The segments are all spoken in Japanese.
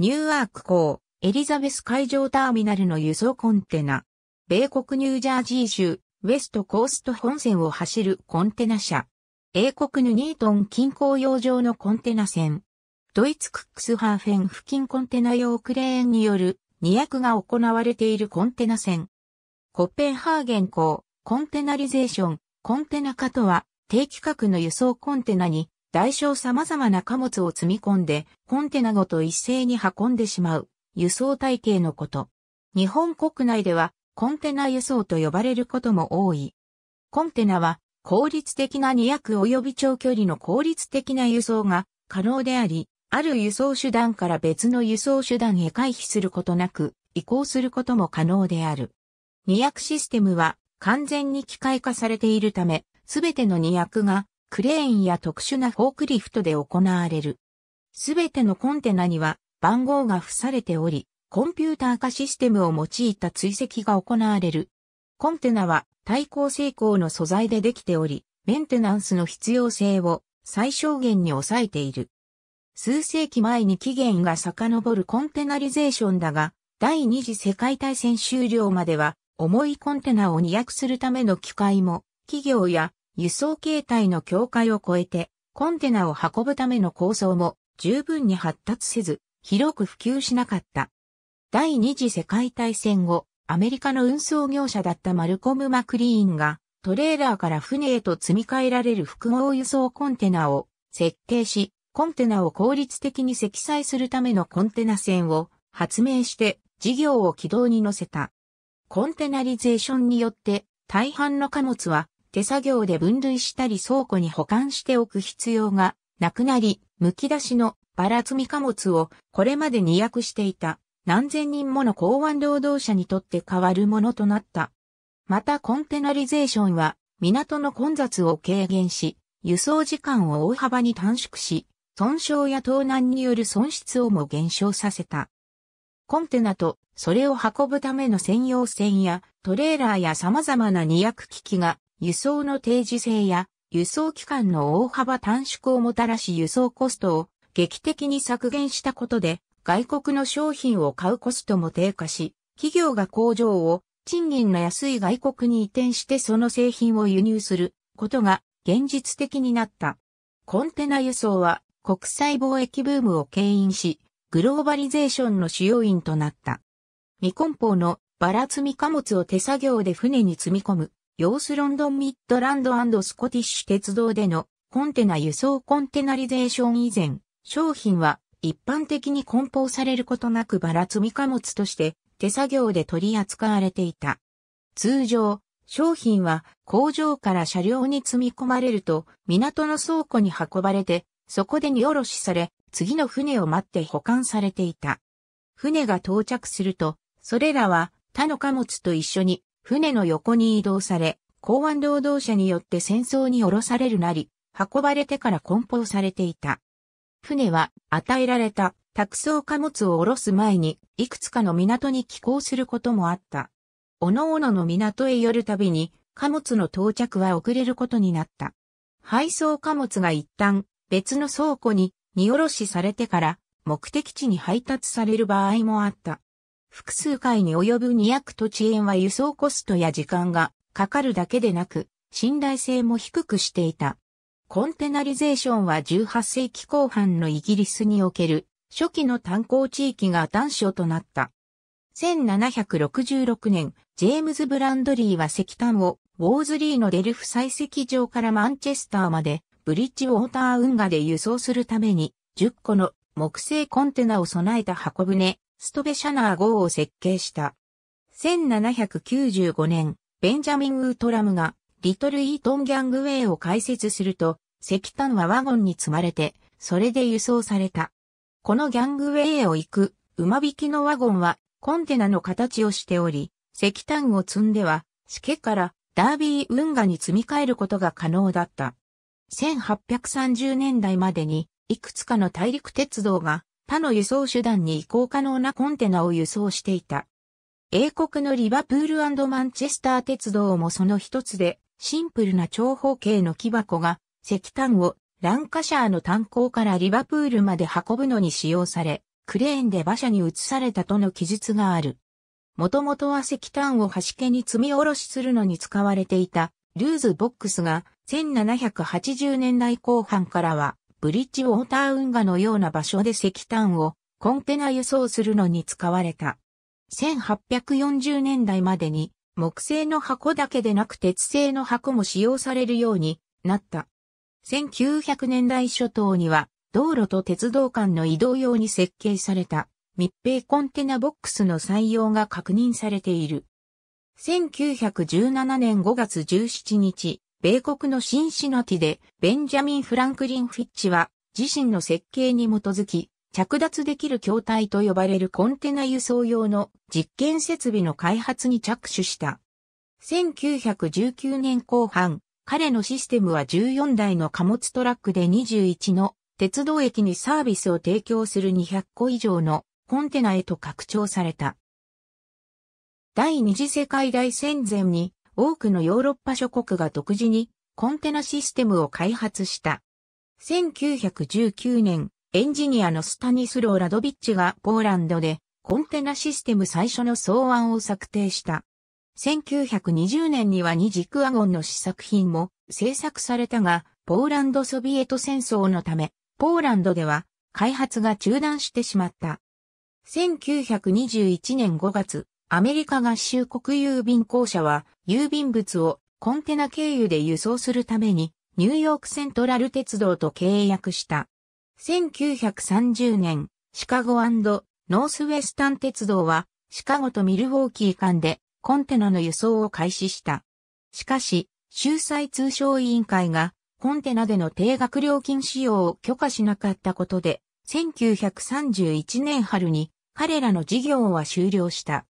ニューアーク港、エリザベス海上ターミナルの輸送コンテナ。米国ニュージャージー州、ウェストコースト本線を走るコンテナ車。英国ヌニートン近郊洋上のコンテナ船。ドイツクックスハーフェン付近コンテナ用クレーンによる2役が行われているコンテナ船。コッペンハーゲン港、コンテナリゼーション、コンテナ化とは、低規格の輸送コンテナに大小様々な貨物を積み込んで、コンテナごと一斉に運んでしまう、輸送体系のこと。日本国内では、コンテナ輸送と呼ばれることも多い。コンテナは、効率的な2約及び長距離の効率的な輸送が可能であり、ある輸送手段から別の輸送手段へ回避することなく、移行することも可能である。2 0システムは完全に機械化されているため、すべての2 0がクレーンや特殊なフォークリフトで行われる。すべてのコンテナには番号が付されており、コンピューター化システムを用いた追跡が行われる。コンテナは対抗成功の素材でできており、メンテナンスの必要性を最小限に抑えている。数世紀前に期限が遡るコンテナリゼーションだが、第二次世界大戦終了までは、重いコンテナを二役するための機械も、企業や輸送形態の境界を越えて、コンテナを運ぶための構想も十分に発達せず、広く普及しなかった。第二次世界大戦後、アメリカの運送業者だったマルコム・マクリーンが、トレーラーから船へと積み替えられる複合輸送コンテナを設定し、コンテナを効率的に積載するためのコンテナ船を発明して事業を軌道に乗せた。コンテナリゼーションによって大半の貨物は手作業で分類したり倉庫に保管しておく必要がなくなり、剥き出しのバラ積み貨物をこれまでに役していた何千人もの港湾労働者にとって変わるものとなった。またコンテナリゼーションは港の混雑を軽減し、輸送時間を大幅に短縮し、損傷や盗難による損失をも減少させた。コンテナとそれを運ぶための専用船やトレーラーや様々な荷役機器が輸送の定時制や輸送期間の大幅短縮をもたらし輸送コストを劇的に削減したことで外国の商品を買うコストも低下し、企業が工場を賃金の安い外国に移転してその製品を輸入することが現実的になった。コンテナ輸送は国際貿易ブームを牽引し、グローバリゼーションの主要因となった。未梱包のバラ積み貨物を手作業で船に積み込むヨースロンドンミッドランドスコティッシュ鉄道でのコンテナ輸送コンテナリゼーション以前、商品は一般的に梱包されることなくばら積み貨物として手作業で取り扱われていた。通常、商品は工場から車両に積み込まれると港の倉庫に運ばれて、そこで荷下ろしされ、次の船を待って保管されていた。船が到着すると、それらは他の貨物と一緒に船の横に移動され、港湾労働者によって戦争に降ろされるなり、運ばれてから梱包されていた。船は与えられた託送貨物を降ろす前に、いくつかの港に寄港することもあった。おのおのの港へ寄るたびに、貨物の到着は遅れることになった。配送貨物が一旦別の倉庫に荷下ろしされてから目的地に配達される場合もあった。複数回に及ぶ2 0と遅延は輸送コストや時間がかかるだけでなく、信頼性も低くしていた。コンテナリゼーションは18世紀後半のイギリスにおける初期の炭鉱地域が端緒となった。1766年、ジェームズ・ブランドリーは石炭をウォーズリーのデルフ採石場からマンチェスターまでブリッジウォーター運河で輸送するために10個の木製コンテナを備えた箱舟ストベシャナー号を設計した。1795年、ベンジャミン・ウートラムが、リトル・イートン・ギャングウェイを開設すると、石炭はワゴンに積まれて、それで輸送された。このギャングウェイを行く、馬引きのワゴンは、コンテナの形をしており、石炭を積んでは、しけからダービー運河に積み替えることが可能だった。1830年代までに、いくつかの大陸鉄道が他の輸送手段に移行可能なコンテナを輸送していた。英国のリバプールマンチェスター鉄道もその一つで、シンプルな長方形の木箱が、石炭をランカシャーの炭鉱からリバプールまで運ぶのに使用され、クレーンで馬車に移されたとの記述がある。もともとは石炭を端家に積み下ろしするのに使われていたルーズボックスが1780年代後半からはブリッジウォーター運河のような場所で石炭をコンテナ輸送するのに使われた。1840年代までに木製の箱だけでなく鉄製の箱も使用されるようになった。1900年代初頭には道路と鉄道間の移動用に設計された密閉コンテナボックスの採用が確認されている。1917年5月17日、米国のシンシナティで、ベンジャミン・フランクリン・フィッチは、自身の設計に基づき、着脱できる筐体と呼ばれるコンテナ輸送用の実験設備の開発に着手した。1919年後半、彼のシステムは14台の貨物トラックで21の鉄道駅にサービスを提供する200個以上のコンテナへと拡張された。第二次世界大戦前に多くのヨーロッパ諸国が独自にコンテナシステムを開発した。1919年、エンジニアのスタニスロー・ラドビッチがポーランドでコンテナシステム最初の草案を策定した。1920年には二軸アゴンの試作品も制作されたが、ポーランドソビエト戦争のため、ポーランドでは開発が中断してしまった。1921年5月、アメリカ合衆国郵便公社は、郵便物をコンテナ経由で輸送するために、ニューヨークセントラル鉄道と契約した。1930年、シカゴノースウェスタン鉄道は、シカゴとミルウォーキー間でコンテナの輸送を開始した。しかし、州裁通商委員会がコンテナでの定額料金使用を許可しなかったことで、1931年春に彼らの事業は終了した。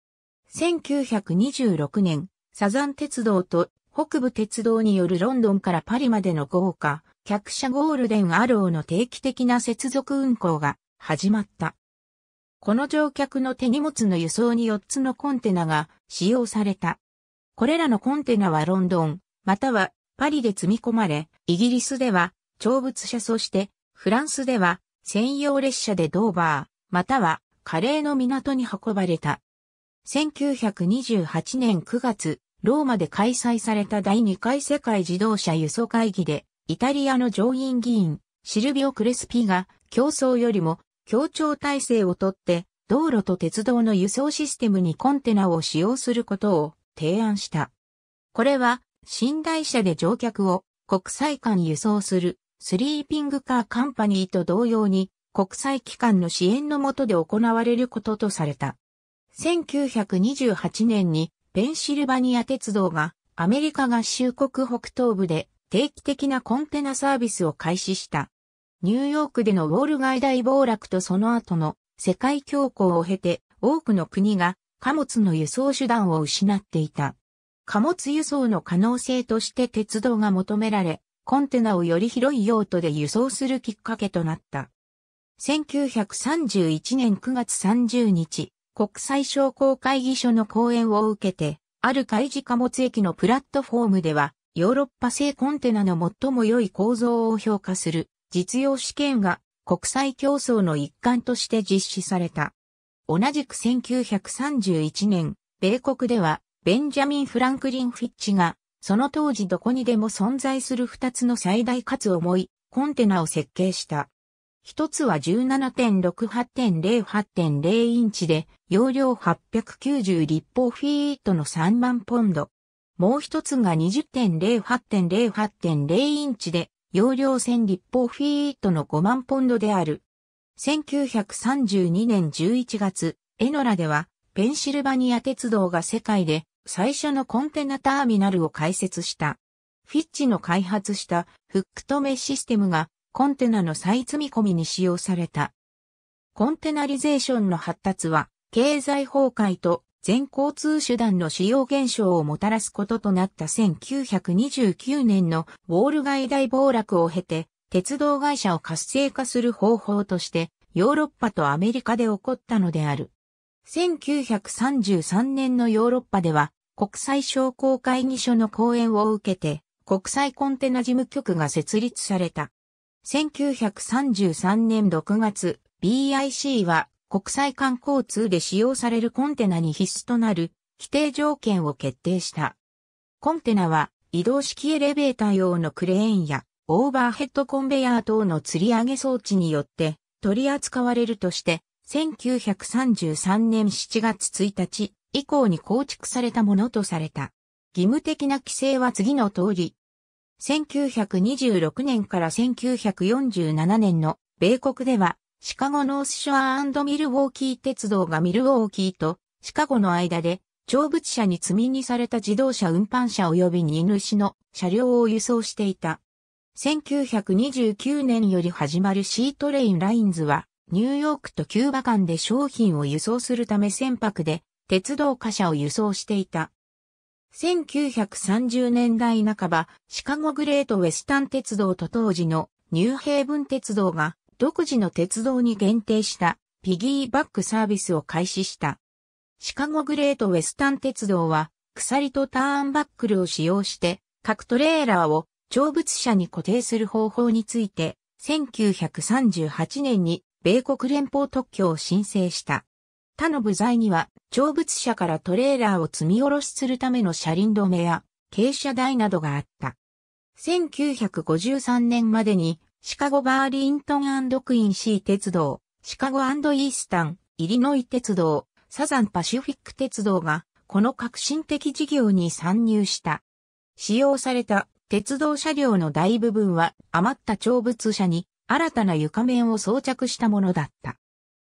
1926年、サザン鉄道と北部鉄道によるロンドンからパリまでの豪華、客車ゴールデンアローの定期的な接続運行が始まった。この乗客の手荷物の輸送に4つのコンテナが使用された。これらのコンテナはロンドン、またはパリで積み込まれ、イギリスでは長物車そして、フランスでは専用列車でドーバー、またはカレーの港に運ばれた。1928年9月、ローマで開催された第2回世界自動車輸送会議で、イタリアの上院議員、シルビオ・クレスピが、競争よりも、協調体制をとって、道路と鉄道の輸送システムにコンテナを使用することを提案した。これは、寝台車で乗客を国際間輸送するスリーピングカーカンパニーと同様に国際機関の支援のもとで行われることとされた。1928年にペンシルバニア鉄道がアメリカ合衆国北東部で定期的なコンテナサービスを開始した。ニューヨークでのウォール街大暴落とその後の世界恐慌を経て多くの国が貨物の輸送手段を失っていた。貨物輸送の可能性として鉄道が求められ、コンテナをより広い用途で輸送するきっかけとなった。1931年9月30日、国際商工会議所の講演を受けて、ある海事貨物駅のプラットフォームでは、ヨーロッパ製コンテナの最も良い構造を評価する実用試験が国際競争の一環として実施された。同じく1931年、米国ではベンジャミン・フランクリン・フィッチが、その当時どこにでも存在する二つの最大かつ重いコンテナを設計した。一つは17.68.08.0インチで、容量890立方フィートの3万ポンド。もう一つが20.08.08.0インチで、容量1000立方フィートの5万ポンドである。1932年11月、エノラでは、ペンシルバニア鉄道が世界で最初のコンテナターミナルを開設した。フィッチの開発したフック止めシステムがコンテナの再積み込みに使用された。コンテナリゼーションの発達は、経済崩壊と全交通手段の使用減少をもたらすこととなった1929年のウォール街大暴落を経て、鉄道会社を活性化する方法として、ヨーロッパとアメリカで起こったのである。1933年のヨーロッパでは、国際商工会議所の講演を受けて、国際コンテナ事務局が設立された。1933年6月、BIC は国際間交通で使用されるコンテナに必須となる規定条件を決定した。コンテナは移動式エレベーター用のクレーンやオーバーヘッドコンベヤー等の吊り上げ装置によって取り扱われるとして、1933年7月1日以降に構築されたものとされた。義務的な規制は次の通り、1926年から1947年の米国では、シカゴノースショアミルウォーキー鉄道がミルウォーキーとシカゴの間で、長物車に積みにされた自動車運搬車及び荷主の車両を輸送していた。1929年より始まるシートレインラインズは、ニューヨークとキューバ間で商品を輸送するため船舶で鉄道貨車を輸送していた。1930年代半ば、シカゴグレートウェスタン鉄道と当時のニューヘイブン鉄道が独自の鉄道に限定したピギーバックサービスを開始した。シカゴグレートウェスタン鉄道は鎖とターンバックルを使用して各トレーラーを長物車に固定する方法について1938年に米国連邦特許を申請した。他の部材には、長物車からトレーラーを積み下ろしするための車輪止めや、傾斜台などがあった。1953年までに、シカゴ・バーリントンクインシー鉄道、シカゴイースタン、イリノイ鉄道、サザンパシフィック鉄道が、この革新的事業に参入した。使用された鉄道車両の大部分は余った長物車に新たな床面を装着したものだった。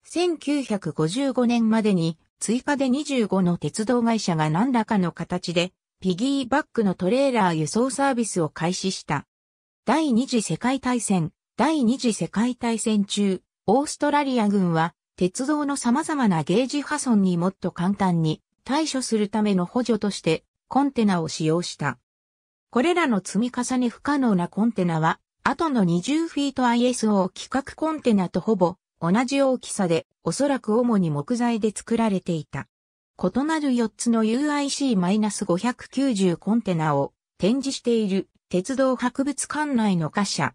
1955年までに追加で25の鉄道会社が何らかの形でピギーバックのトレーラー輸送サービスを開始した。第二次世界大戦、第二次世界大戦中、オーストラリア軍は鉄道の様々なゲージ破損にもっと簡単に対処するための補助としてコンテナを使用した。これらの積み重ね不可能なコンテナは後の20フィート ISO 規格コンテナとほぼ同じ大きさで、おそらく主に木材で作られていた。異なる4つの UIC-590 コンテナを展示している鉄道博物館内の貨車、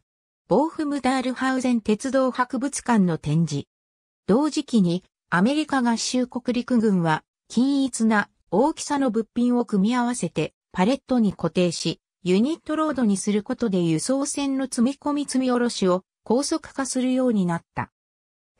ボーフムダールハウゼン鉄道博物館の展示。同時期にアメリカ合衆国陸軍は均一な大きさの物品を組み合わせてパレットに固定し、ユニットロードにすることで輸送船の積み込み積み下ろしを高速化するようになった。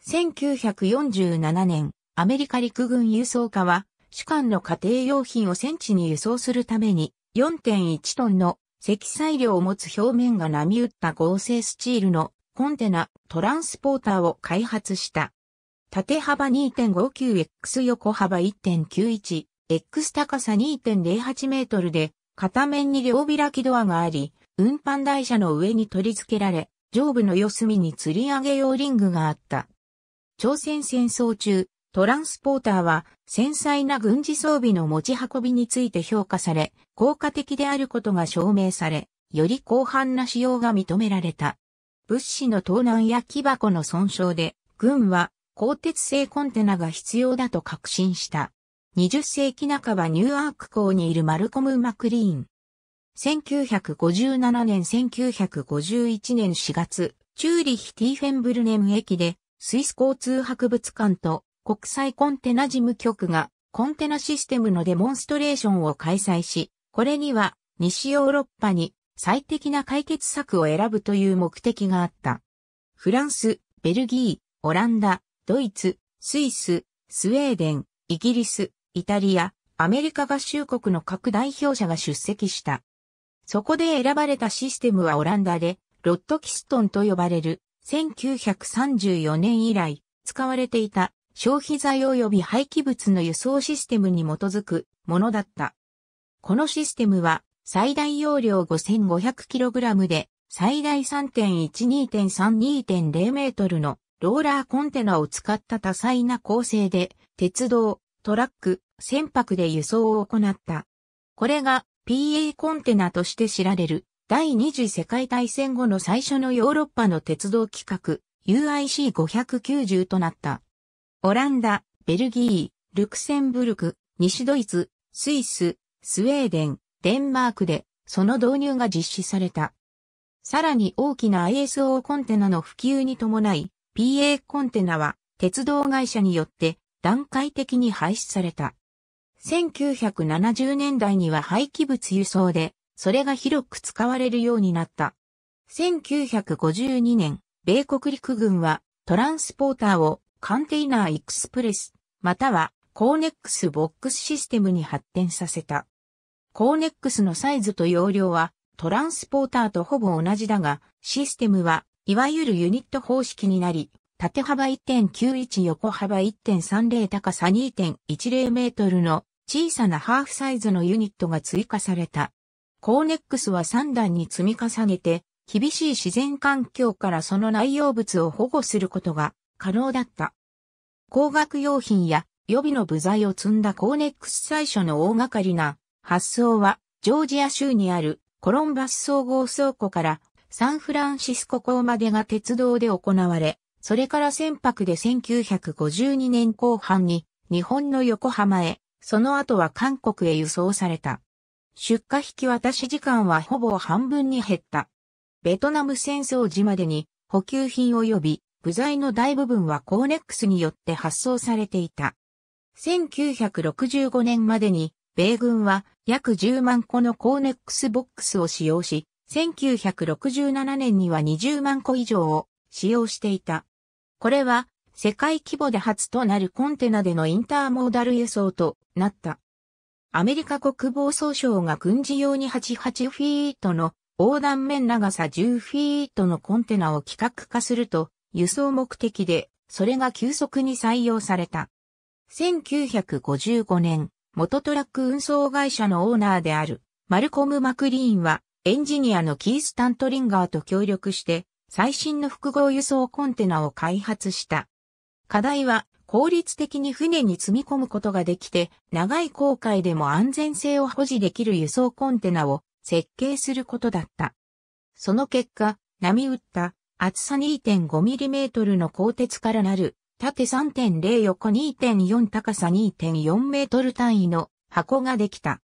1947年、アメリカ陸軍輸送課は、主艦の家庭用品を戦地に輸送するために、4.1トンの積載量を持つ表面が波打った合成スチールのコンテナ、トランスポーターを開発した。縦幅 2.59X 横幅 1.91X 高さ2.08メートルで、片面に両開きドアがあり、運搬台車の上に取り付けられ、上部の四隅に吊り上げ用リングがあった。朝鮮戦争中、トランスポーターは繊細な軍事装備の持ち運びについて評価され、効果的であることが証明され、より広範な使用が認められた。物資の盗難や木箱の損傷で、軍は鋼鉄製コンテナが必要だと確信した。20世紀半ばニューアーク港にいるマルコム・マクリーン。1957年1951年4月、チューリヒ・ティーフェンブルネム駅でスイス交通博物館と国際コンテナ事務局がコンテナシステムのデモンストレーションを開催し、これには西ヨーロッパに最適な解決策を選ぶという目的があった。フランス、ベルギー、オランダ、ドイツ、スイス、スウェーデン、イギリス、イタリア、アメリカ合衆国の各代表者が出席した。そこで選ばれたシステムはオランダで、ロットキストンと呼ばれる1934年以来、使われていた消費財及び廃棄物の輸送システムに基づくものだった。このシステムは最大容量 5500kg で最大3.12.32.0メートルのローラーコンテナを使った多彩な構成で鉄道、トラック、船舶で輸送を行った。これが PA コンテナとして知られる第二次世界大戦後の最初のヨーロッパの鉄道規格 UIC590 となった。オランダ、ベルギー、ルクセンブルク、西ドイツ、スイス、スウェーデン、デンマークでその導入が実施された。さらに大きな ISO コンテナの普及に伴い、PA コンテナは鉄道会社によって段階的に廃止された。1970年代には廃棄物輸送でそれが広く使われるようになった。1952年、米国陸軍はトランスポーターをカンテイナーエクスプレス、またはコーネックスボックスシステムに発展させた。コーネックスのサイズと容量はトランスポーターとほぼ同じだが、システムはいわゆるユニット方式になり、縦幅1.91横幅1.30高さ2.10メートルの小さなハーフサイズのユニットが追加された。コーネックスは3段に積み重ねて、厳しい自然環境からその内容物を保護することが可能だった。工学用品や予備の部材を積んだコーネックス最初の大掛かりな発想は、ジョージア州にあるコロンバス総合倉庫からサンフランシスコ港までが鉄道で行われ、それから船舶で1952年後半に日本の横浜へ、その後は韓国へ輸送された。出荷引き渡し時間はほぼ半分に減った。ベトナム戦争時までに補給品及び部材の大部分はコーネックスによって発送されていた。1965年までに米軍は約10万個のコーネックスボックスを使用し、1967年には20万個以上を使用していた。これは世界規模で初となるコンテナでのインターモーダル輸送となった。アメリカ国防総省が軍事用に88フィートの横断面長さ10フィートのコンテナを規格化すると輸送目的で、それが急速に採用された。1955年、元トラック運送会社のオーナーであるマルコム・マクリーンはエンジニアのキース・タントリンガーと協力して最新の複合輸送コンテナを開発した。課題は効率的に船に積み込むことができて、長い航海でも安全性を保持できる輸送コンテナを設計することだった。その結果、波打った厚さ 2.5mm の鋼鉄からなる、縦3.0横2.4高さ2.4メートル単位の箱ができた。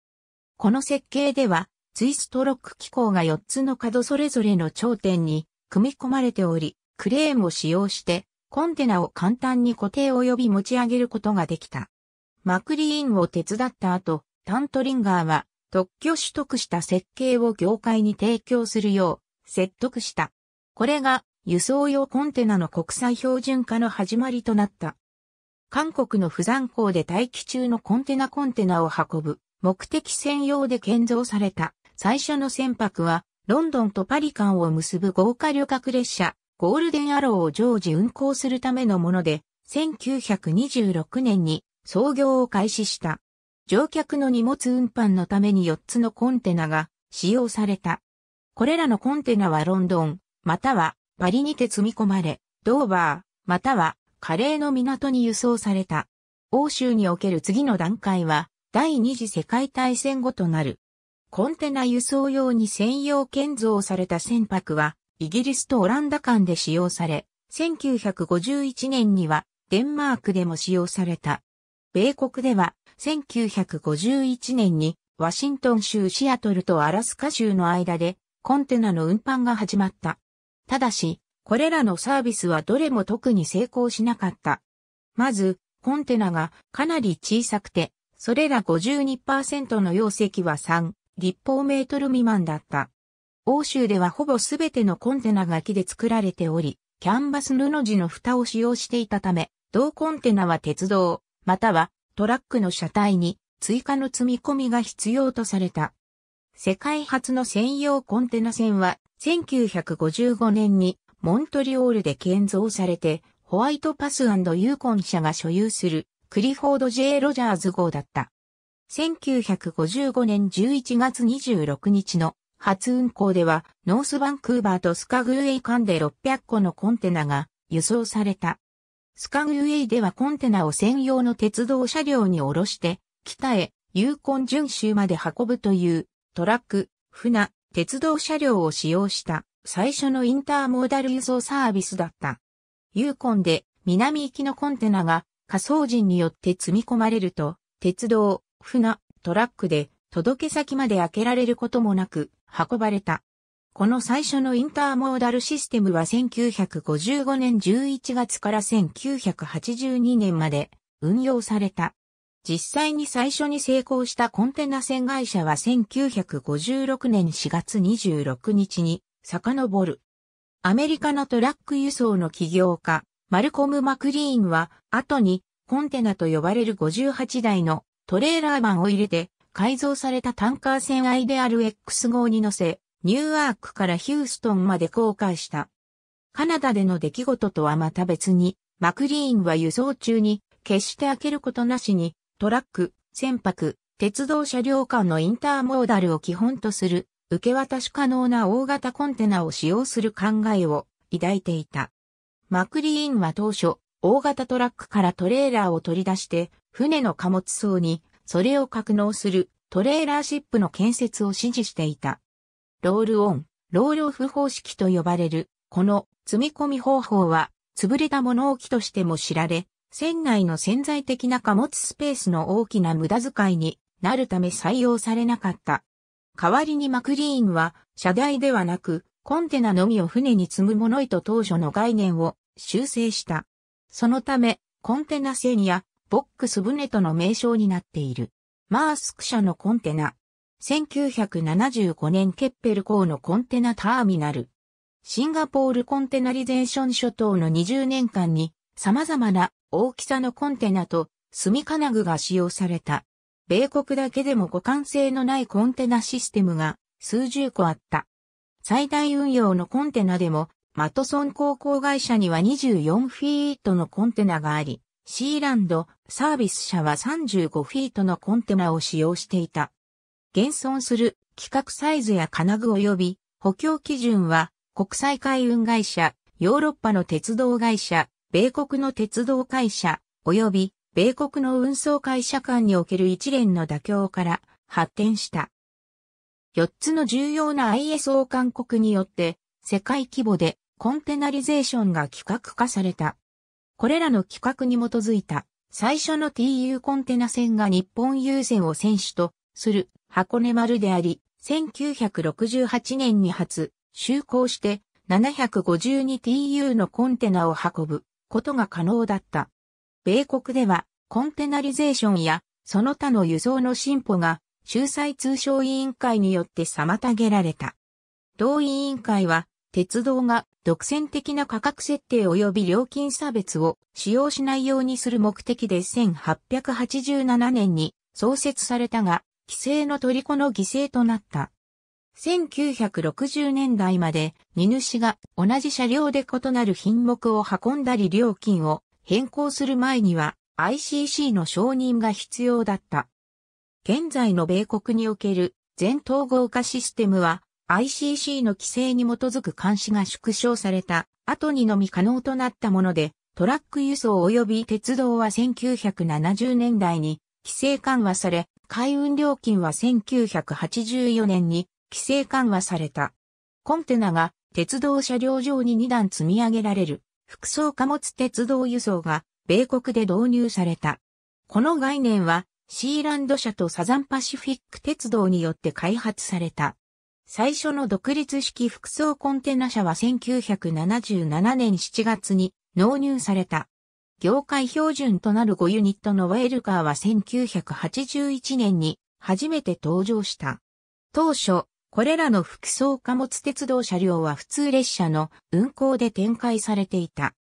この設計では、ツイストロック機構が4つの角それぞれの頂点に組み込まれており、クレーンを使用してコンテナを簡単に固定及び持ち上げることができた。マクリーンを手伝った後、タントリンガーは特許取得した設計を業界に提供するよう説得した。これが輸送用コンテナの国際標準化の始まりとなった。韓国の釜山港で待機中のコンテナコンテナを運ぶ目的専用で建造された最初の船舶はロンドンとパリ間を結ぶ豪華旅客列車ゴールデンアローを常時運行するためのもので、1926年に創業を開始した。乗客の荷物運搬のために4つのコンテナが使用された。これらのコンテナはロンドン、またはパリにて積み込まれ、ドーバー、またはカレーの港に輸送された。欧州における次の段階は、第二次世界大戦後となる。コンテナ輸送用に専用建造された船舶は、イギリスとオランダ間で使用され、1951年にはデンマークでも使用された。米国では1951年にワシントン州シアトルとアラスカ州の間でコンテナの運搬が始まった。ただし、これらのサービスはどれも特に成功しなかった。まず、コンテナがかなり小さくて、それら52%の容積は3立方メートル未満だった。欧州ではほぼすべてのコンテナが木で作られており、キャンバス布地の蓋を使用していたため、同コンテナは鉄道、またはトラックの車体に追加の積み込みが必要とされた。世界初の専用コンテナ船は1955年にモントリオールで建造されてホワイトパスユーコン社が所有するクリフォード J. ロジャーズ号だった。1955年11月26日の初運行では、ノースバンクーバーとスカグーエイ間で600個のコンテナが輸送された。スカグーエイではコンテナを専用の鉄道車両に下ろして、北へ、ユーコン州まで運ぶという、トラック、船、鉄道車両を使用した最初のインターモーダル輸送サービスだった。ユーコンで南行きのコンテナが仮想人によって積み込まれると、鉄道、船、トラックで届け先まで開けられることもなく、運ばれた。この最初のインターモーダルシステムは1955年11月から1982年まで運用された。実際に最初に成功したコンテナ船会社は1956年4月26日に遡る。アメリカのトラック輸送の起業家、マルコム・マクリーンは後にコンテナと呼ばれる58台のトレーラーマンを入れて改造されたタンカー船デアル x 号に乗せ、ニューアークからヒューストンまで航海した。カナダでの出来事とはまた別に、マクリーンは輸送中に、決して開けることなしに、トラック、船舶、鉄道車両間のインターモーダルを基本とする、受け渡し可能な大型コンテナを使用する考えを抱いていた。マクリーンは当初、大型トラックからトレーラーを取り出して、船の貨物層にそれを格納するトレーラーシップの建設を指示していた。ロールオン、ロールオフ方式と呼ばれる、この積み込み方法は、潰れた物置としても知られ、船内の潜在的な貨物スペースの大きな無駄遣いになるため採用されなかった。代わりにマクリーンは、車台ではなく、コンテナのみを船に積むものへと当初の概念を修正した。そのため、コンテナ船やボックス船との名称になっている。マースク社のコンテナ。1975年ケッペル港のコンテナターミナル。シンガポールコンテナリゼーション諸島の20年間に様々な大きさのコンテナと住み金具が使用された。米国だけでも互換性のないコンテナシステムが数十個あった。最大運用のコンテナでもマトソン航空会社には24フィートのコンテナがあり、シーランドサービス社は35フィートのコンテナを使用していた。現存する規格サイズや金具及び補強基準は国際海運会社、ヨーロッパの鉄道会社、米国の鉄道会社、及び米国の運送会社間における一連の妥協から発展した。4つの重要な ISO 勧告によって世界規模でコンテナリゼーションが規格化された。これらの規格に基づいた最初の TU コンテナ船が日本郵船を選手とする箱根丸であり、1968年に初、就航して 752TU のコンテナを運ぶことが可能だった。米国ではコンテナリゼーションやその他の輸送の進歩が仲裁通商委員会によって妨げられた。同委員会は鉄道が独占的な価格設定及び料金差別を使用しないようにする目的で1887年に創設されたが、規制の虜の犠牲となった。1960年代まで荷主が同じ車両で異なる品目を運んだり料金を変更する前には ICC の承認が必要だった。現在の米国における全統合化システムは ICC の規制に基づく監視が縮小された後にのみ可能となったもので、トラック輸送及び鉄道は1970年代に規制緩和され、海運料金は1984年に規制緩和された。コンテナが鉄道車両上に2段積み上げられる、複層貨物鉄道輸送が米国で導入された。この概念はシーランド社とサザンパシフィック鉄道によって開発された。最初の独立式複層コンテナ車は1977年7月に納入された。業界標準となる5ユニットのウェールカーは1981年に初めて登場した。当初、これらの複層貨物鉄道車両は普通列車の運行で展開されていた。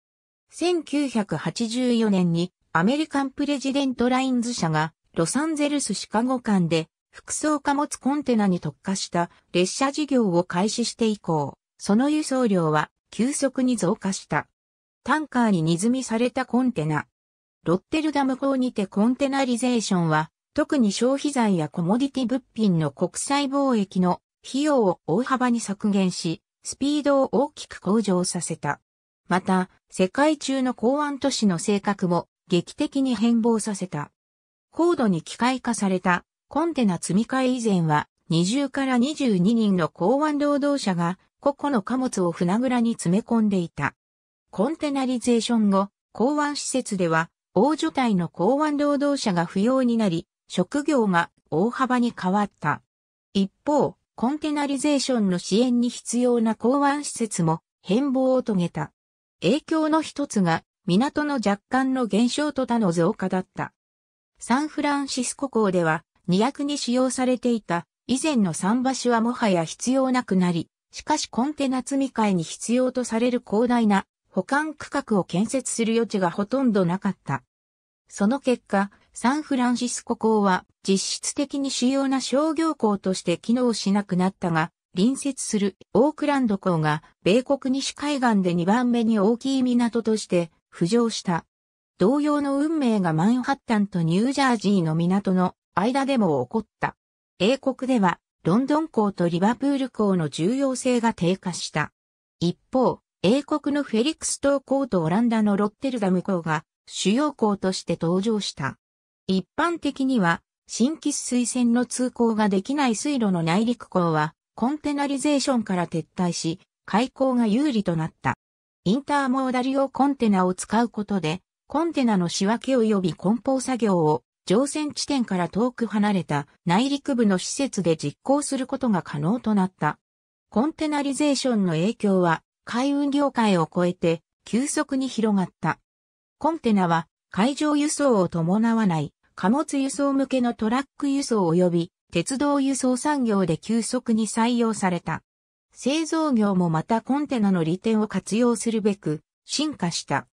1984年にアメリカンプレジデントラインズ社がロサンゼルスシカゴ間で複層貨物コンテナに特化した列車事業を開始して以降、その輸送量は急速に増加した。タンカーに荷積みされたコンテナ。ロッテルダム港にてコンテナリゼーションは、特に消費財やコモディティ物品の国際貿易の費用を大幅に削減し、スピードを大きく向上させた。また、世界中の港湾都市の性格も劇的に変貌させた。高度に機械化されたコンテナ積み替え以前は20から22人の港湾労働者が個々の貨物を船倉に詰め込んでいた。コンテナリゼーション後、港湾施設では、大所帯の港湾労働者が不要になり、職業が大幅に変わった。一方、コンテナリゼーションの支援に必要な港湾施設も変貌を遂げた。影響の一つが、港の若干の減少と他の増加だった。サンフランシスコ港では、二役に使用されていた以前の桟橋はもはや必要なくなり、しかしコンテナ積み替えに必要とされる広大な保管区画を建設する余地がほとんどなかった。その結果、サンフランシスコ港は実質的に主要な商業港として機能しなくなったが、隣接するオークランド港が米国西海岸で2番目に大きい港として浮上した。同様の運命がマンハッタンとニュージャージーの港の間でも起こった。英国では、ロンドン港とリバプール港の重要性が低下した。一方、英国のフェリクス島港とオランダのロッテルダム港が主要港として登場した。一般的には、新規水線の通行ができない水路の内陸港は、コンテナリゼーションから撤退し、開港が有利となった。インターモーダル用コンテナを使うことで、コンテナの仕分け及び梱包作業を乗船地点から遠く離れた内陸部の施設で実行することが可能となった。コンテナリゼーションの影響は海運業界を超えて急速に広がった。コンテナは海上輸送を伴わない貨物輸送向けのトラック輸送及び鉄道輸送産業で急速に採用された。製造業もまたコンテナの利点を活用するべく進化した。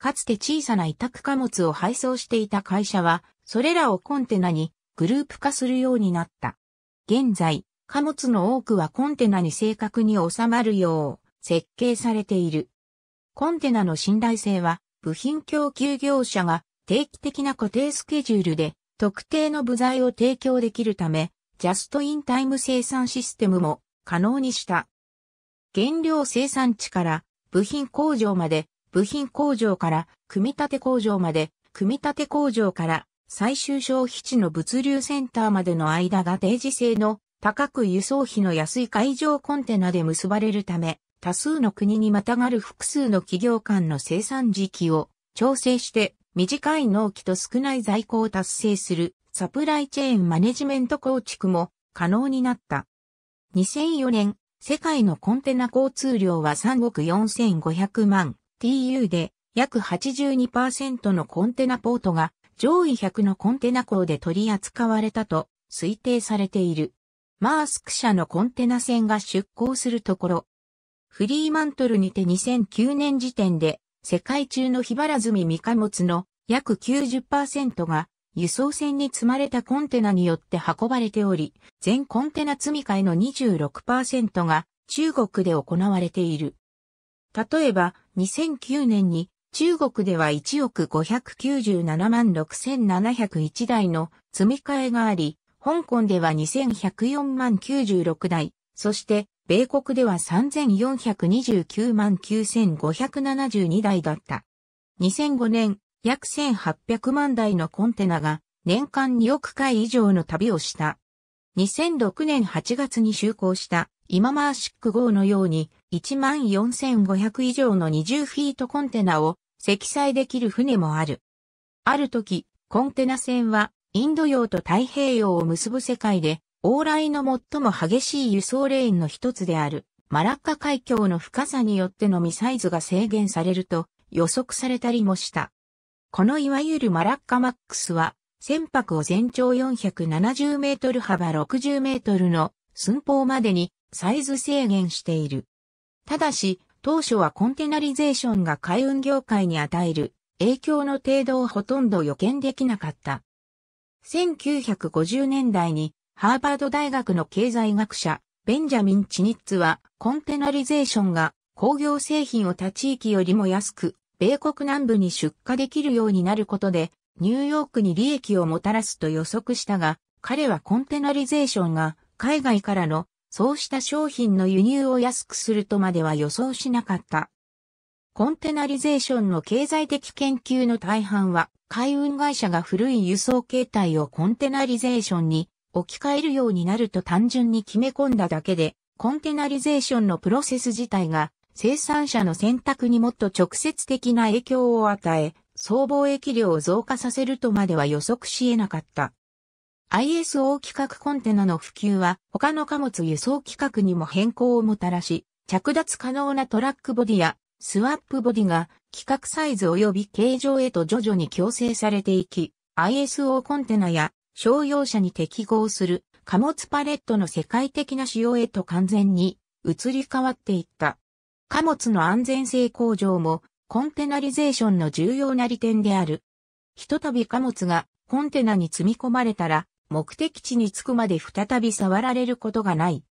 かつて小さな委託貨物を配送していた会社はそれらをコンテナにグループ化するようになった。現在、貨物の多くはコンテナに正確に収まるよう設計されている。コンテナの信頼性は部品供給業者が定期的な固定スケジュールで特定の部材を提供できるため、ジャストインタイム生産システムも可能にした。原料生産地から部品工場まで、部品工場から組み立て工場まで、組み立て工場から最終消費地の物流センターまでの間が定時制の高く輸送費の安い海上コンテナで結ばれるため、多数の国にまたがる複数の企業間の生産時期を調整して短い納期と少ない在庫を達成するサプライチェーンマネジメント構築も可能になった。2004年、世界のコンテナ交通量は3億4500万 TU で約82%のコンテナポートが上位100のコンテナ港で取り扱われたと推定されている。マースク社のコンテナ船が出港するところ、フリーマントルにて2009年時点で世界中の日原積み未貨物の約90%が輸送船に積まれたコンテナによって運ばれており、全コンテナ積み替えの26%が中国で行われている。例えば、2009年に中国では1億597万6701台の積み替えがあり、香港では2104万96台、そして米国では3429万9572台だった。2005年、約1800万台のコンテナが年間2億回以上の旅をした。2006年8月に就航した今マーシック号のように1万4500以上の20フィートコンテナを積載できる船もある。ある時、コンテナ船はインド洋と太平洋を結ぶ世界で往来の最も激しい輸送レーンの一つであるマラッカ海峡の深さによってのミサイズが制限されると予測されたりもした。このいわゆるマラッカマックスは船舶を全長470メートル幅60メートルの寸法までにサイズ制限している。ただし、当初はコンテナリゼーションが海運業界に与える影響の程度をほとんど予見できなかった。1950年代にハーバード大学の経済学者ベンジャミン・チニッツはコンテナリゼーションが工業製品を他地域よりも安く米国南部に出荷できるようになることでニューヨークに利益をもたらすと予測したが彼はコンテナリゼーションが海外からのそうした商品の輸入を安くするとまでは予想しなかった。コンテナリゼーションの経済的研究の大半は、海運会社が古い輸送形態をコンテナリゼーションに置き換えるようになると単純に決め込んだだけで、コンテナリゼーションのプロセス自体が生産者の選択にもっと直接的な影響を与え、総貿易量を増加させるとまでは予測し得なかった。ISO 規格コンテナの普及は他の貨物輸送規格にも変更をもたらし、着脱可能なトラックボディやスワップボディが規格サイズ及び形状へと徐々に強制されていき、ISO コンテナや商用車に適合する貨物パレットの世界的な仕様へと完全に移り変わっていった。貨物の安全性向上もコンテナリゼーションの重要な利点である。ひとたび貨物がコンテナに積み込まれたら目的地に着くまで再び触られることがない。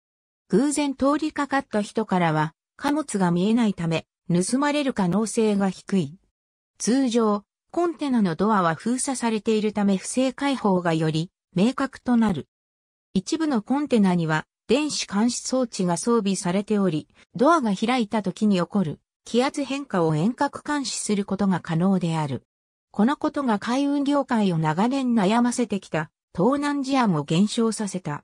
偶然通りかかった人からは、貨物が見えないため、盗まれる可能性が低い。通常、コンテナのドアは封鎖されているため不正解放がより明確となる。一部のコンテナには電子監視装置が装備されており、ドアが開いた時に起こる気圧変化を遠隔監視することが可能である。このことが海運業界を長年悩ませてきた東南事案も減少させた。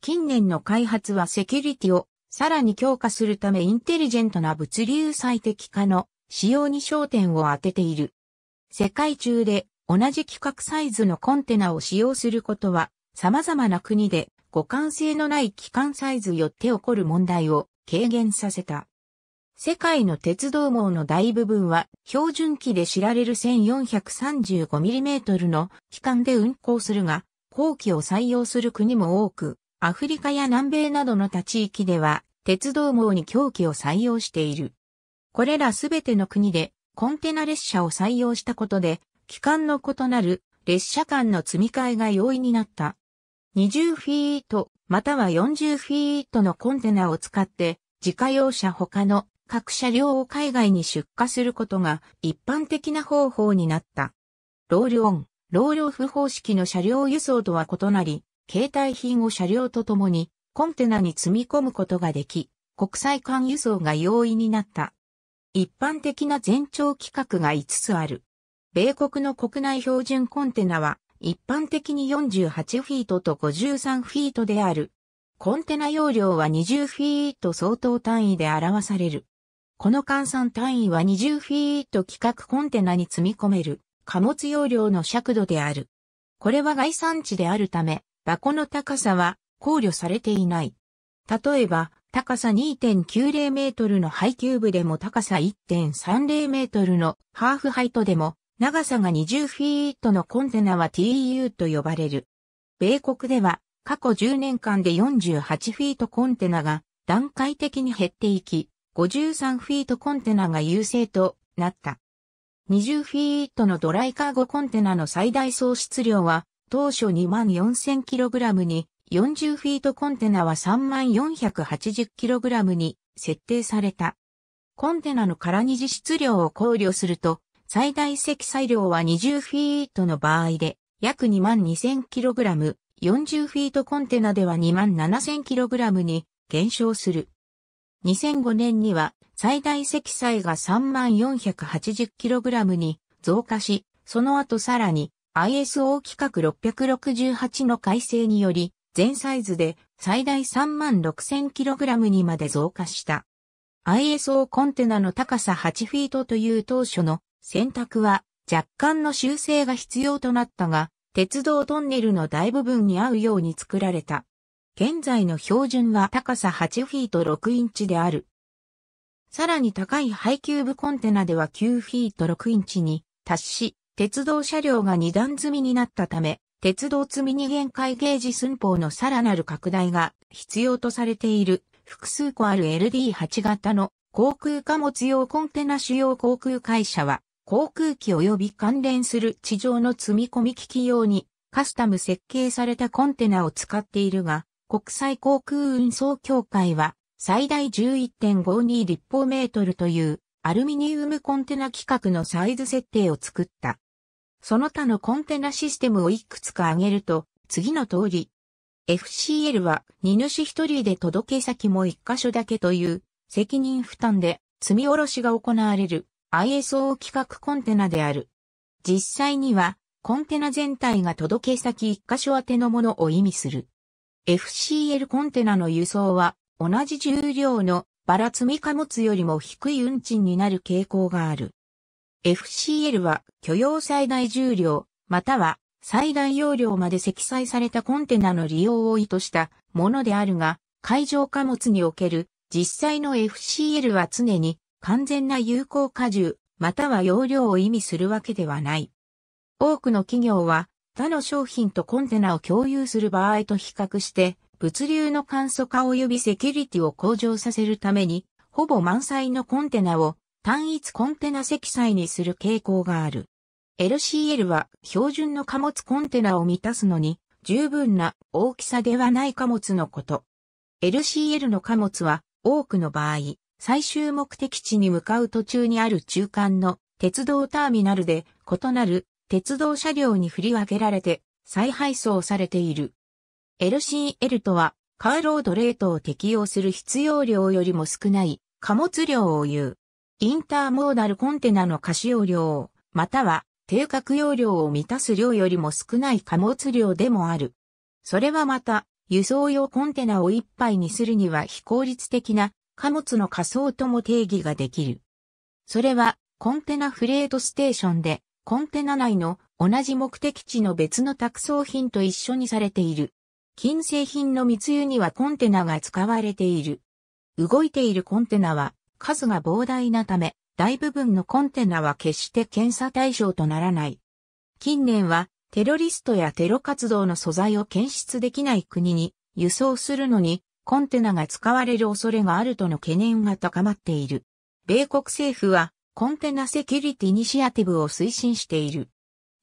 近年の開発はセキュリティをさらに強化するためインテリジェントな物流最適化の使用に焦点を当てている。世界中で同じ規格サイズのコンテナを使用することは様々な国で互換性のない機関サイズよって起こる問題を軽減させた。世界の鉄道網の大部分は標準機で知られる 1435mm の機関で運行するが、放期を採用する国も多く、アフリカや南米などの他地域では、鉄道網に狂気を採用している。これらすべての国で、コンテナ列車を採用したことで、期間の異なる列車間の積み替えが容易になった。20フィート、または40フィートのコンテナを使って、自家用車他の各車両を海外に出荷することが一般的な方法になった。ロールオン。老両夫方式の車両輸送とは異なり、携帯品を車両とともにコンテナに積み込むことができ、国際間輸送が容易になった。一般的な全長規格が5つある。米国の国内標準コンテナは一般的に48フィートと53フィートである。コンテナ容量は20フィート相当単位で表される。この換算単位は20フィート規格コンテナに積み込める。貨物容量の尺度である。これは外産地であるため、箱の高さは考慮されていない。例えば、高さ2.90メートルのハイキューブでも高さ1.30メートルのハーフハイトでも長さが20フィートのコンテナは TEU と呼ばれる。米国では過去10年間で48フィートコンテナが段階的に減っていき、53フィートコンテナが優勢となった。20フィートのドライカーゴコンテナの最大総出量は当初 24,000kg に40フィートコンテナは 3480kg に設定された。コンテナの空二次質量を考慮すると最大積載量は20フィートの場合で約 22,000kg、40フィートコンテナでは 27,000kg に減少する。2005年には最大積載が 3480kg に増加し、その後さらに ISO 規格668の改正により、全サイズで最大 36000kg にまで増加した。ISO コンテナの高さ8フィートという当初の選択は若干の修正が必要となったが、鉄道トンネルの大部分に合うように作られた。現在の標準は高さ8フィート6インチである。さらに高い配給部コンテナでは9フィート6インチに達し、鉄道車両が2段積みになったため、鉄道積みに限界ゲージ寸法のさらなる拡大が必要とされている複数個ある LD8 型の航空貨物用コンテナ主要航空会社は航空機及び関連する地上の積み込み機器用にカスタム設計されたコンテナを使っているが国際航空運送協会は最大11.52立方メートルというアルミニウムコンテナ規格のサイズ設定を作った。その他のコンテナシステムをいくつか挙げると、次の通り。FCL は荷主一人で届け先も一箇所だけという責任負担で積み下ろしが行われる ISO 規格コンテナである。実際にはコンテナ全体が届け先一箇所宛てのものを意味する。FCL コンテナの輸送は同じ重量のバラ積み貨物よりも低い運賃になる傾向がある。FCL は許容最大重量、または最大容量まで積載されたコンテナの利用を意図したものであるが、海上貨物における実際の FCL は常に完全な有効荷重、または容量を意味するわけではない。多くの企業は他の商品とコンテナを共有する場合と比較して物流の簡素化及びセキュリティを向上させるために、ほぼ満載のコンテナを単一コンテナ積載にする傾向がある。LCL は標準の貨物コンテナを満たすのに十分な大きさではない貨物のこと。LCL の貨物は多くの場合、最終目的地に向かう途中にある中間の鉄道ターミナルで異なる鉄道車両に振り分けられて再配送されている。LCL とは、カーロードレートを適用する必要量よりも少ない貨物量を言う。インターモーダルコンテナの貸使用量、または定格容量を満たす量よりも少ない貨物量でもある。それはまた、輸送用コンテナを一杯にするには非効率的な貨物の仮想とも定義ができる。それは、コンテナフレートステーションで、コンテナ内の同じ目的地の別の託送品と一緒にされている金製品の密輸にはコンテナが使われている。動いているコンテナは数が膨大なため、大部分のコンテナは決して検査対象とならない。近年はテロリストやテロ活動の素材を検出できない国に輸送するのにコンテナが使われる恐れがあるとの懸念が高まっている。米国政府はコンテナセキュリティイニシアティブを推進している。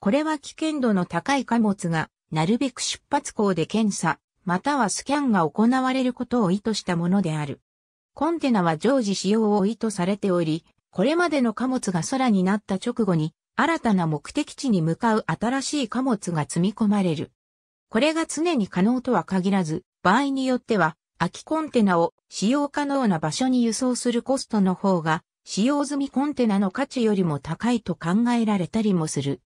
これは危険度の高い貨物がなるべく出発港で検査、またはスキャンが行われることを意図したものである。コンテナは常時使用を意図されており、これまでの貨物が空になった直後に、新たな目的地に向かう新しい貨物が積み込まれる。これが常に可能とは限らず、場合によっては、空きコンテナを使用可能な場所に輸送するコストの方が、使用済みコンテナの価値よりも高いと考えられたりもする。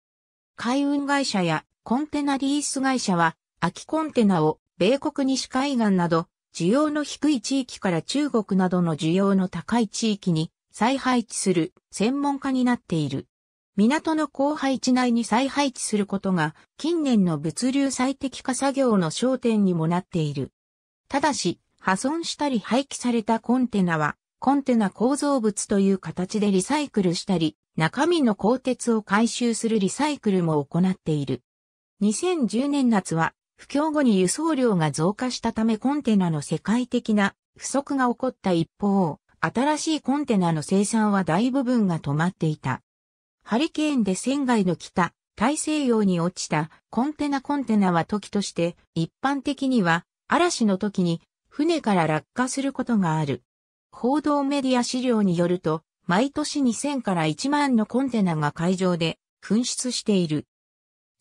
海運会社やコンテナリース会社は、空きコンテナを米国西海岸など、需要の低い地域から中国などの需要の高い地域に再配置する専門家になっている。港の後配置内に再配置することが近年の物流最適化作業の焦点にもなっている。ただし、破損したり廃棄されたコンテナは、コンテナ構造物という形でリサイクルしたり、中身の鋼鉄を回収するリサイクルも行っている。2010年夏は、不況後に輸送量が増加したためコンテナの世界的な不足が起こった一方、新しいコンテナの生産は大部分が止まっていた。ハリケーンで船外の北、大西洋に落ちたコンテナコンテナは時として一般的には嵐の時に船から落下することがある。報道メディア資料によると毎年2000から1万のコンテナが海上で紛失している。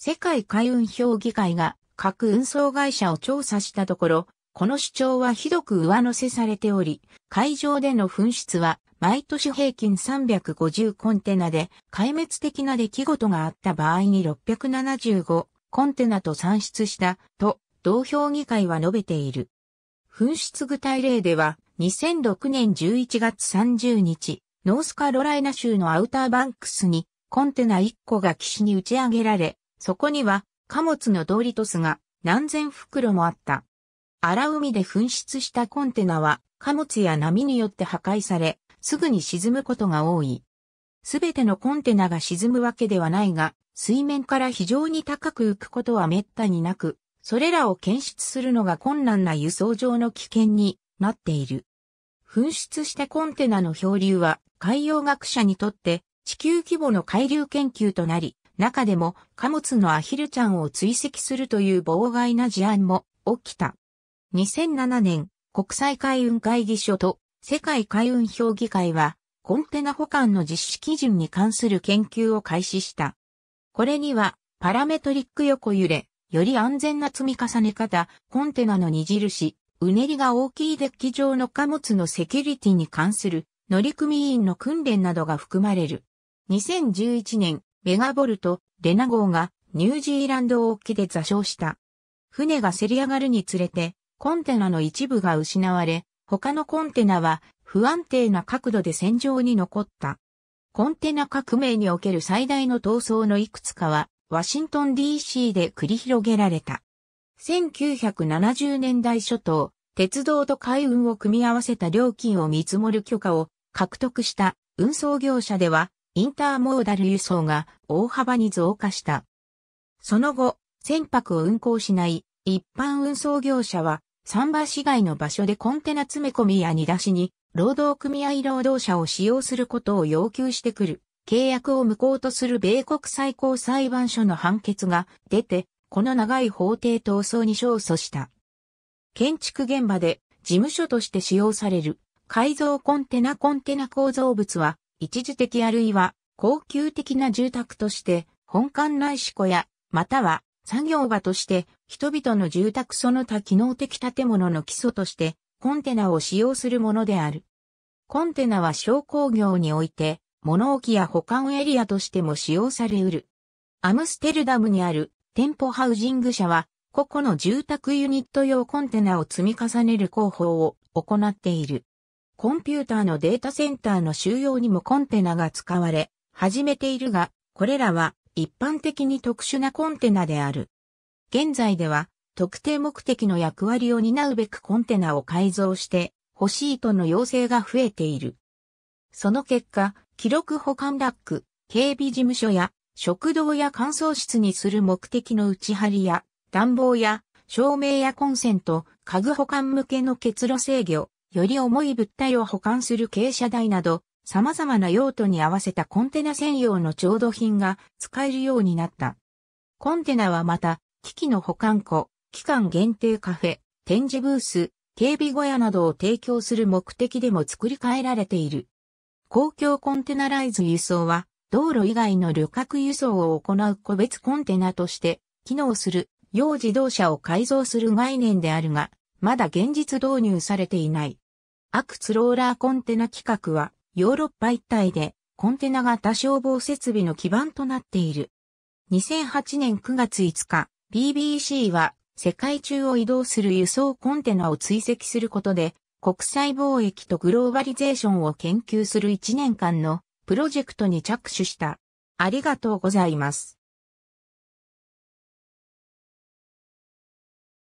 世界海運評議会が各運送会社を調査したところ、この主張はひどく上乗せされており、海上での紛失は毎年平均350コンテナで壊滅的な出来事があった場合に675コンテナと算出したと同評議会は述べている。紛失具体例では2006年11月30日、ノースカロライナ州のアウターバンクスにコンテナ1個が岸に打ち上げられ、そこには貨物のドリトスが何千袋もあった。荒海で紛失したコンテナは貨物や波によって破壊され、すぐに沈むことが多い。すべてのコンテナが沈むわけではないが、水面から非常に高く浮くことは滅多になく、それらを検出するのが困難な輸送上の危険になっている。紛失したコンテナの漂流は海洋学者にとって地球規模の海流研究となり、中でも貨物のアヒルちゃんを追跡するという妨害な事案も起きた。2007年、国際海運会議所と世界海運評議会は、コンテナ保管の実施基準に関する研究を開始した。これには、パラメトリック横揺れ、より安全な積み重ね方、コンテナの荷印、うねりが大きいデッキ上の貨物のセキュリティに関する乗組員の訓練などが含まれる。2011年、メガボルト、レナ号がニュージーランド沖で座礁した。船がせり上がるにつれて、コンテナの一部が失われ、他のコンテナは不安定な角度で戦場に残った。コンテナ革命における最大の闘争のいくつかは、ワシントン DC で繰り広げられた。1970年代初頭、鉄道と海運を組み合わせた料金を見積もる許可を獲得した運送業者では、インターモーダル輸送が大幅に増加した。その後、船舶を運航しない一般運送業者は、サンバ市外の場所でコンテナ詰め込みや荷出しに、労働組合労働者を使用することを要求してくる。契約を無効とする米国最高裁判所の判決が出て、この長い法廷闘争に勝訴した。建築現場で事務所として使用される改造コンテナコンテナ構造物は一時的あるいは高級的な住宅として本館内市小屋、または作業場として人々の住宅その他機能的建物の基礎としてコンテナを使用するものである。コンテナは商工業において物置や保管エリアとしても使用されうる。アムステルダムにある店舗ハウジング社は個々の住宅ユニット用コンテナを積み重ねる工法を行っている。コンピューターのデータセンターの収容にもコンテナが使われ、始めているが、これらは一般的に特殊なコンテナである。現在では、特定目的の役割を担うべくコンテナを改造して欲しいとの要請が増えている。その結果、記録保管ラック、警備事務所や食堂や乾燥室にする目的の打ち張りや暖房や照明やコンセント、家具保管向けの結露制御、より重い物体を保管する傾斜台など、様々な用途に合わせたコンテナ専用の調度品が使えるようになった。コンテナはまた、機器の保管庫、期間限定カフェ、展示ブース、警備小屋などを提供する目的でも作り変えられている。公共コンテナライズ輸送は、道路以外の旅客輸送を行う個別コンテナとして、機能する、要自動車を改造する概念であるが、まだ現実導入されていない。アクツローラーコンテナ規格は、ヨーロッパ一帯で、コンテナ型消防設備の基盤となっている。2008年9月5日、BBC は、世界中を移動する輸送コンテナを追跡することで、国際貿易とグローバリゼーションを研究する1年間のプロジェクトに着手した。ありがとうございます。